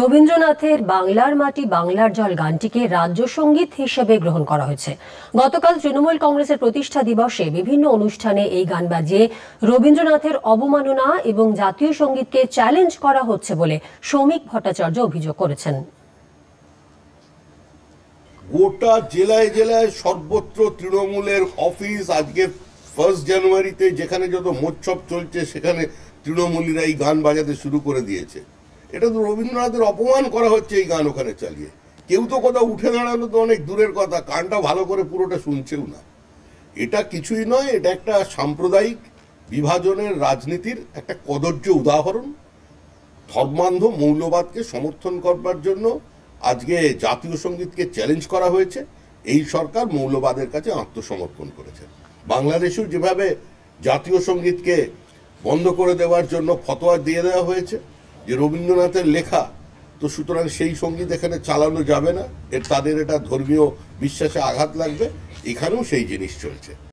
রবীন্দ্রনাথের বাংলার মাটি বাংলার জল গানটিকে রাজ্য সঙ্গীত হিসেবে গ্রহণ করা হয়েছে গতকাল তৃণমূল কংগ্রেসের প্রতিষ্ঠা দিবসে বিভিন্ন অনুষ্ঠানে এই গান বাজিয়ে রবীন্দ্রনাথের অবমাননা এবং জাতীয় সঙ্গীতকে চ্যালেঞ্জ করা হচ্ছে বলে শ্রমিক ভট্টাচার্য অভিযোগ করেছেন গোটা জেলায় জেলায় সর্বত্র তৃণমূলের অফিস আজকে ফার্স্ট জানুয়ারিতে যেখানে যত মোৎসব চলছে সেখানে তৃণমূলীরা এই গান বাজাতে শুরু করে দিয়েছে এটা তো রবীন্দ্রনাথের অপমান করা হচ্ছে এই গান ওখানে চালিয়ে কেউ তো কোথাও উঠে দাঁড়ানো তো অনেক দূরের কথা কানটা ভালো করে পুরোটা শুনছেও না এটা কিছুই নয় এটা একটা সাম্প্রদায়িক বিভাজনের রাজনীতির একটা কদর্য উদাহরণ ধর্মান্ধ মৌলবাদকে সমর্থন করবার জন্য আজকে জাতীয় সঙ্গীতকে চ্যালেঞ্জ করা হয়েছে এই সরকার মৌলবাদের কাছে আত্মসমর্পণ করেছে বাংলাদেশেও যেভাবে জাতীয় সঙ্গীতকে বন্ধ করে দেওয়ার জন্য ফতোয়া দিয়ে দেওয়া হয়েছে যে রবীন্দ্রনাথের লেখা তো সুতরাং সেই সঙ্গীত এখানে চালানো যাবে না এর তাদের এটা ধর্মীয় বিশ্বাসে আঘাত লাগবে এখানেও সেই জিনিস চলছে